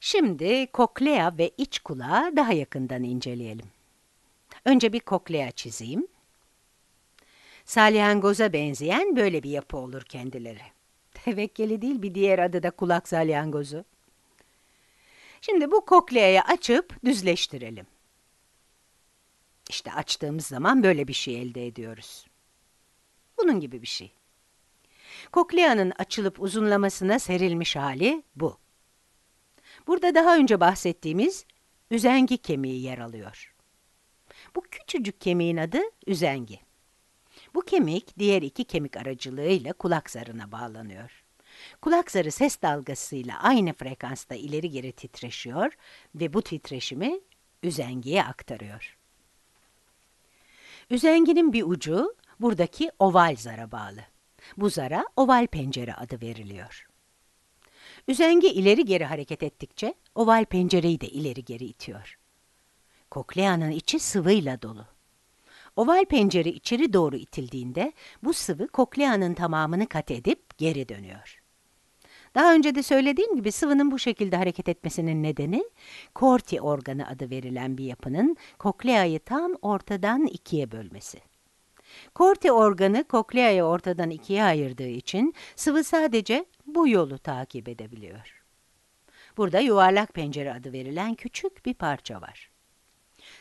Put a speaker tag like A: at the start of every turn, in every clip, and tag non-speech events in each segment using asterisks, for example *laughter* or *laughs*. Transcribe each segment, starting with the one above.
A: Şimdi koklea ve iç kulağı daha yakından inceleyelim. Önce bir koklea çizeyim. Salyangoza benzeyen böyle bir yapı olur kendileri. *laughs* Tevekkeli değil bir diğer adı da kulak salyangozu. Şimdi bu kokleayı açıp düzleştirelim. İşte açtığımız zaman böyle bir şey elde ediyoruz. Bunun gibi bir şey. Kokleanın açılıp uzunlamasına serilmiş hali bu. Burada daha önce bahsettiğimiz üzengi kemiği yer alıyor. Bu küçücük kemiğin adı üzengi. Bu kemik diğer iki kemik aracılığıyla kulak zarına bağlanıyor. Kulak zarı ses dalgasıyla aynı frekansta ileri geri titreşiyor ve bu titreşimi üzengiye aktarıyor. Üzenginin bir ucu buradaki oval zara bağlı. Bu zara oval pencere adı veriliyor. Üzengi ileri geri hareket ettikçe oval pencereyi de ileri geri itiyor. Koklea'nın içi sıvıyla dolu. Oval pencere içeri doğru itildiğinde bu sıvı koklea'nın tamamını kat edip geri dönüyor. Daha önce de söylediğim gibi sıvının bu şekilde hareket etmesinin nedeni korti organı adı verilen bir yapının kokleayı tam ortadan ikiye bölmesi. Korti organı kokleayı ortadan ikiye ayırdığı için sıvı sadece bu yolu takip edebiliyor. Burada yuvarlak pencere adı verilen küçük bir parça var.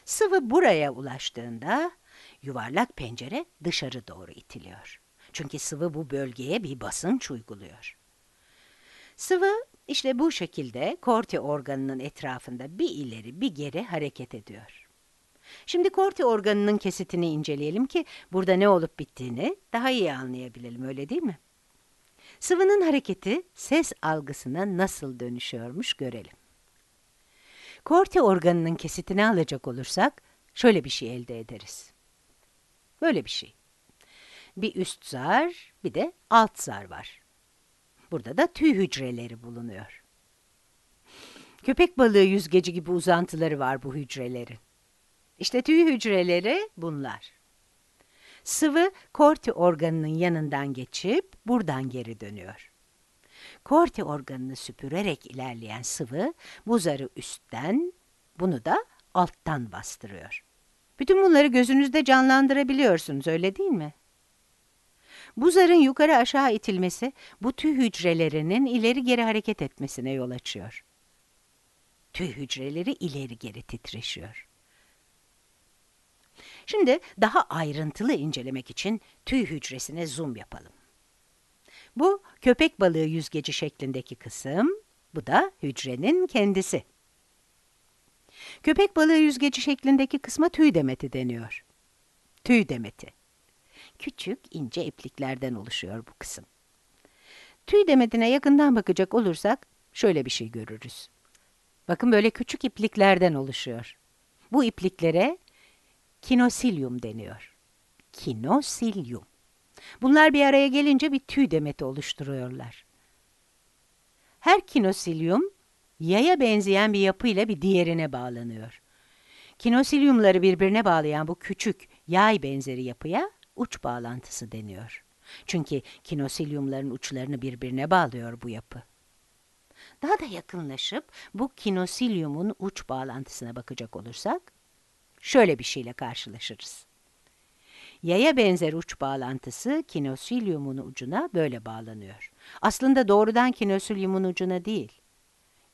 A: Sıvı buraya ulaştığında yuvarlak pencere dışarı doğru itiliyor. Çünkü sıvı bu bölgeye bir basınç uyguluyor. Sıvı işte bu şekilde korti organının etrafında bir ileri bir geri hareket ediyor. Şimdi korti organının kesitini inceleyelim ki burada ne olup bittiğini daha iyi anlayabilelim öyle değil mi? Sıvının hareketi ses algısına nasıl dönüşüyormuş görelim. Korti organının kesitini alacak olursak şöyle bir şey elde ederiz. Böyle bir şey. Bir üst zar bir de alt zar var. Burada da tüy hücreleri bulunuyor. Köpek balığı yüzgeci gibi uzantıları var bu hücrelerin. İşte tüy hücreleri bunlar. Sıvı korti organının yanından geçip buradan geri dönüyor. Korti organını süpürerek ilerleyen sıvı buzarı üstten, bunu da alttan bastırıyor. Bütün bunları gözünüzde canlandırabiliyorsunuz öyle değil mi? Buzarın yukarı aşağı itilmesi bu tüy hücrelerinin ileri geri hareket etmesine yol açıyor. Tüy hücreleri ileri geri titreşiyor. Şimdi daha ayrıntılı incelemek için tüy hücresine zoom yapalım. Bu köpek balığı yüzgeci şeklindeki kısım, bu da hücrenin kendisi. Köpek balığı yüzgeci şeklindeki kısma tüy demeti deniyor. Tüy demeti. Küçük ince ipliklerden oluşuyor bu kısım. Tüy demetine yakından bakacak olursak şöyle bir şey görürüz. Bakın böyle küçük ipliklerden oluşuyor. Bu ipliklere kinosilyum deniyor. Kinosilyum. Bunlar bir araya gelince bir tüy demeti oluşturuyorlar. Her kinosilyum yaya benzeyen bir yapıyla bir diğerine bağlanıyor. Kinosilyumları birbirine bağlayan bu küçük yay benzeri yapıya uç bağlantısı deniyor. Çünkü kinosilyumların uçlarını birbirine bağlıyor bu yapı. Daha da yakınlaşıp bu kinosilyumun uç bağlantısına bakacak olursak, şöyle bir şeyle karşılaşırız. Yaya benzer uç bağlantısı kinosiliumun ucuna böyle bağlanıyor. Aslında doğrudan kinosiliumun ucuna değil,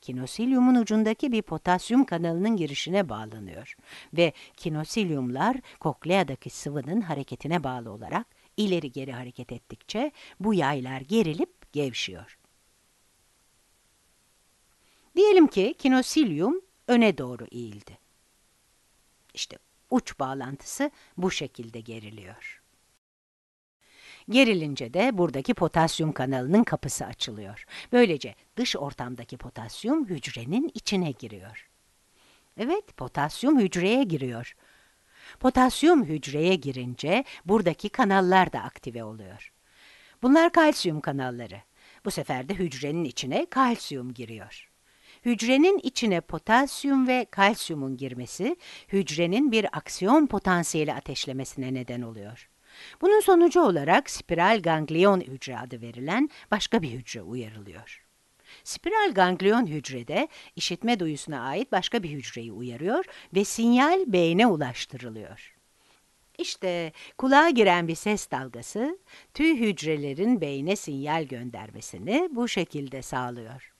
A: kinosiliumun ucundaki bir potasyum kanalının girişine bağlanıyor ve kinosiliumlar kokleadaki sıvının hareketine bağlı olarak ileri geri hareket ettikçe bu yaylar gerilip gevşiyor. Diyelim ki kinosilium öne doğru eğildi. İşte uç bağlantısı bu şekilde geriliyor. Gerilince de buradaki potasyum kanalının kapısı açılıyor. Böylece dış ortamdaki potasyum hücrenin içine giriyor. Evet, potasyum hücreye giriyor. Potasyum hücreye girince buradaki kanallar da aktive oluyor. Bunlar kalsiyum kanalları. Bu sefer de hücrenin içine kalsiyum giriyor hücrenin içine potasyum ve kalsiyumun girmesi, hücrenin bir aksiyon potansiyeli ateşlemesine neden oluyor. Bunun sonucu olarak spiral ganglion hücre adı verilen başka bir hücre uyarılıyor. Spiral ganglion hücrede işitme duyusuna ait başka bir hücreyi uyarıyor ve sinyal beyne ulaştırılıyor. İşte kulağa giren bir ses dalgası tüy hücrelerin beyne sinyal göndermesini bu şekilde sağlıyor.